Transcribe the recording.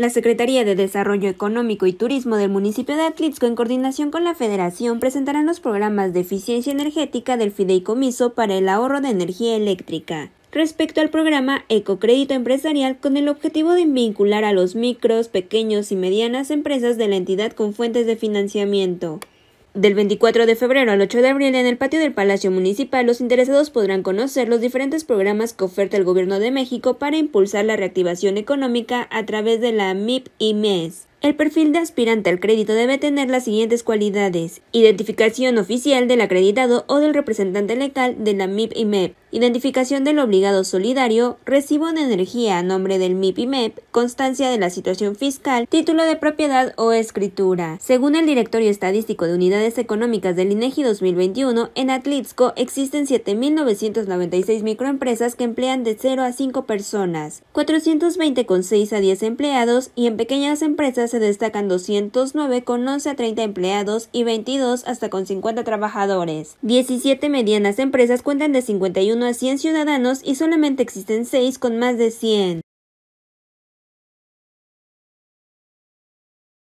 La Secretaría de Desarrollo Económico y Turismo del municipio de Atlixco, en coordinación con la Federación, presentarán los programas de eficiencia energética del Fideicomiso para el ahorro de energía eléctrica. Respecto al programa Ecocrédito Empresarial, con el objetivo de vincular a los micros, pequeños y medianas empresas de la entidad con fuentes de financiamiento. Del 24 de febrero al 8 de abril en el patio del Palacio Municipal, los interesados podrán conocer los diferentes programas que oferta el Gobierno de México para impulsar la reactivación económica a través de la MIP y MES. El perfil de aspirante al crédito debe tener las siguientes cualidades. Identificación oficial del acreditado o del representante legal de la MIP y MEP. Identificación del obligado solidario, recibo de energía a nombre del MIP y MEP, constancia de la situación fiscal, título de propiedad o escritura. Según el Directorio Estadístico de Unidades Económicas del e INEGI 2021, en Atlitzco existen 7.996 microempresas que emplean de 0 a 5 personas, 420 con 6 a 10 empleados y en pequeñas empresas se destacan 209 con 11 a 30 empleados y 22 hasta con 50 trabajadores. 17 medianas empresas cuentan de 51 a 100 ciudadanos y solamente existen 6 con más de 100.